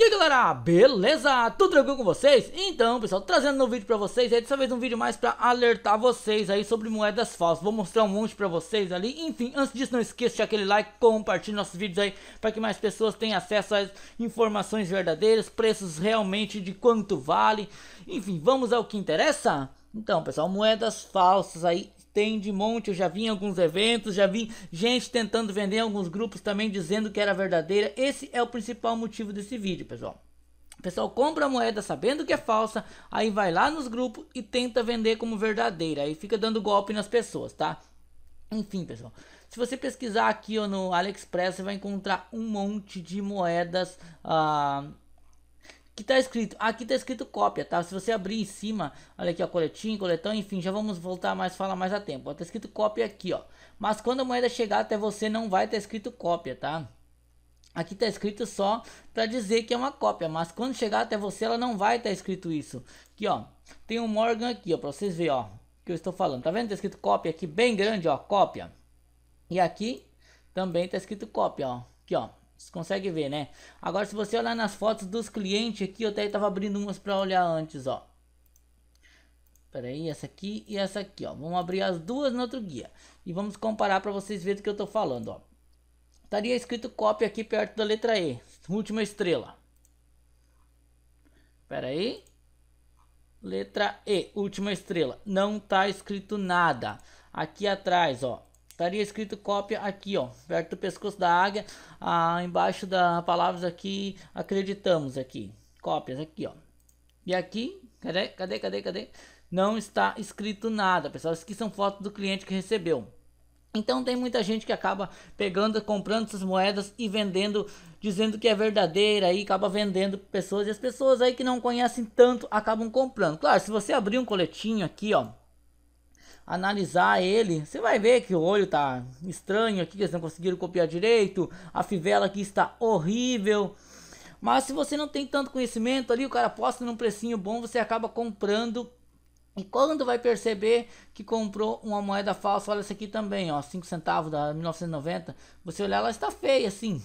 E aí galera, beleza? Tudo tranquilo com vocês? Então pessoal, trazendo um vídeo pra vocês, é dessa vez um vídeo mais pra alertar vocês aí sobre moedas falsas Vou mostrar um monte pra vocês ali, enfim, antes disso não esqueça de deixar aquele like, compartilhe nossos vídeos aí Pra que mais pessoas tenham acesso às informações verdadeiras, preços realmente de quanto vale Enfim, vamos ao que interessa? Então pessoal, moedas falsas aí tem de monte, eu já vi em alguns eventos, já vi gente tentando vender em alguns grupos também dizendo que era verdadeira. Esse é o principal motivo desse vídeo, pessoal. O pessoal compra a moeda sabendo que é falsa, aí vai lá nos grupos e tenta vender como verdadeira, aí fica dando golpe nas pessoas, tá? Enfim, pessoal, se você pesquisar aqui ou no AliExpress, você vai encontrar um monte de moedas ah, que tá escrito, aqui tá escrito cópia, tá? Se você abrir em cima, olha aqui, ó, coletinho, coletão, enfim, já vamos voltar mais, falar mais a tempo. Ó, tá escrito cópia aqui, ó. Mas quando a moeda chegar até você, não vai estar tá escrito cópia, tá? Aqui tá escrito só para dizer que é uma cópia, mas quando chegar até você, ela não vai estar tá escrito isso. Aqui, ó, tem um Morgan aqui, ó, para vocês verem, ó, que eu estou falando. Tá vendo? Tá escrito cópia aqui, bem grande, ó, cópia. E aqui também tá escrito cópia, ó, aqui, ó. Você consegue ver, né? Agora, se você olhar nas fotos dos clientes aqui, eu até tava abrindo umas para olhar antes, ó. Pera aí, essa aqui e essa aqui, ó. Vamos abrir as duas no outro guia. E vamos comparar para vocês verem o que eu tô falando, ó. Estaria escrito copy aqui perto da letra E. Última estrela. Pera aí. Letra E, última estrela. Não tá escrito nada. Aqui atrás, ó. Estaria escrito cópia aqui, ó, perto do pescoço da águia, a ah, embaixo da palavras aqui, acreditamos aqui, cópias aqui, ó. E aqui, cadê, cadê, cadê, cadê? Não está escrito nada, pessoal. Isso aqui são fotos do cliente que recebeu. Então tem muita gente que acaba pegando, comprando essas moedas e vendendo, dizendo que é verdadeira e acaba vendendo pessoas e as pessoas aí que não conhecem tanto acabam comprando. Claro, se você abrir um coletinho aqui, ó, analisar ele, você vai ver que o olho tá estranho aqui, eles não conseguiram copiar direito, a fivela aqui está horrível. Mas se você não tem tanto conhecimento ali, o cara posta num precinho bom, você acaba comprando. E quando vai perceber que comprou uma moeda falsa, olha essa aqui também, ó, 5 centavos da 1990, você olhar ela está feia assim.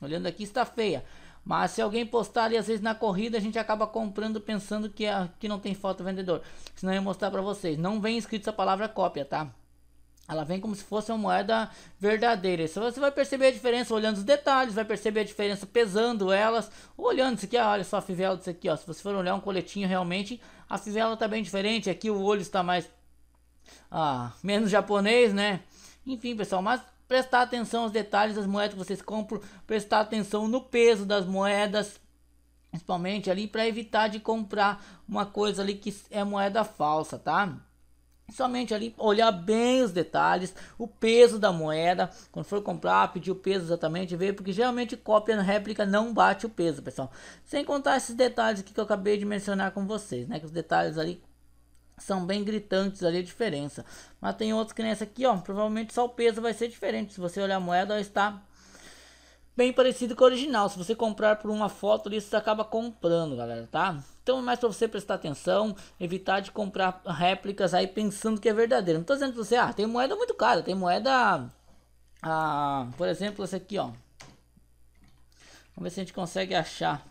Olhando aqui está feia. Mas se alguém postar ali, às vezes na corrida, a gente acaba comprando pensando que, é, que não tem foto vendedor. Senão eu ia mostrar para vocês. Não vem escrito essa palavra cópia, tá? Ela vem como se fosse uma moeda verdadeira. Isso você vai perceber a diferença olhando os detalhes, vai perceber a diferença pesando elas, olhando isso aqui, ah, olha só a fivela disso aqui, ó. Se você for olhar um coletinho realmente, a fivela tá bem diferente. Aqui o olho está mais ah, menos japonês, né? Enfim, pessoal, mas prestar atenção aos detalhes das moedas que vocês compram, prestar atenção no peso das moedas, principalmente ali para evitar de comprar uma coisa ali que é moeda falsa, tá? somente ali olhar bem os detalhes, o peso da moeda, quando for comprar, pedir o peso exatamente, ver, porque geralmente cópia na réplica não bate o peso, pessoal. Sem contar esses detalhes que eu acabei de mencionar com vocês, né? Que os detalhes ali são bem gritantes ali a diferença. Mas tem outros que nessa aqui, ó, provavelmente só o peso vai ser diferente. Se você olhar a moeda, ela está bem parecido com o original. Se você comprar por uma foto ali, você acaba comprando, galera, tá? Então é mais para você prestar atenção, evitar de comprar réplicas aí pensando que é verdadeiro. Não tô dizendo pra você, ah, tem moeda muito cara, tem moeda... Ah, por exemplo, essa aqui, ó. Vamos ver se a gente consegue achar.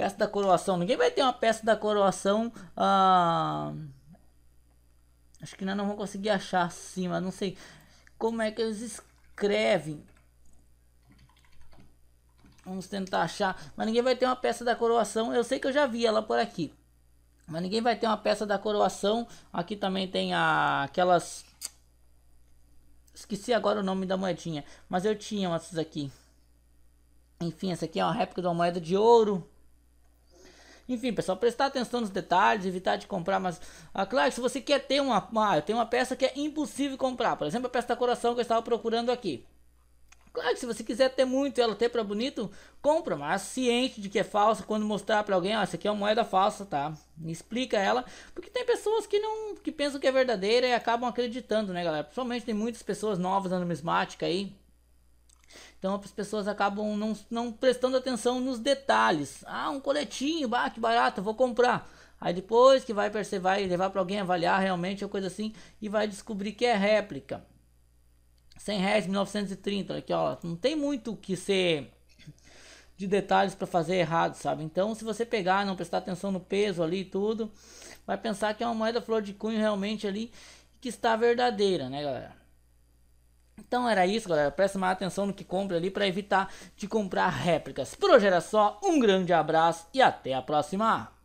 Peça da coroação. Ninguém vai ter uma peça da coroação. Ah, acho que nós não vamos conseguir achar mas Não sei como é que eles escrevem. Vamos tentar achar. Mas ninguém vai ter uma peça da coroação. Eu sei que eu já vi ela por aqui. Mas ninguém vai ter uma peça da coroação. Aqui também tem a, aquelas. Esqueci agora o nome da moedinha. Mas eu tinha essas aqui. Enfim, essa aqui é uma réplica de uma moeda de ouro. Enfim, pessoal, prestar atenção nos detalhes, evitar de comprar, mas ah, claro, se você quer ter uma, ah, tem uma peça que é impossível comprar, por exemplo, a peça da coração que eu estava procurando aqui. Claro que se você quiser ter muito ela ter para bonito, compra, mas ciente de que é falsa quando mostrar para alguém, ó, ah, essa aqui é uma moeda falsa, tá? Explica ela, porque tem pessoas que não que pensam que é verdadeira e acabam acreditando, né, galera? Principalmente tem muitas pessoas novas na numismática aí, então as pessoas acabam não, não prestando atenção nos detalhes. Ah, um coletinho, bah que barato, vou comprar. Aí depois que vai perceber, vai levar para alguém avaliar realmente, ou coisa assim, e vai descobrir que é réplica. 100 reais, 1930, aqui ó, não tem muito que ser de detalhes para fazer errado, sabe? Então, se você pegar, não prestar atenção no peso ali e tudo, vai pensar que é uma moeda flor de cunho realmente ali que está verdadeira, né, galera? Então era isso, galera. Preste mais atenção no que compra ali para evitar de comprar réplicas. Por hoje era só. Um grande abraço e até a próxima.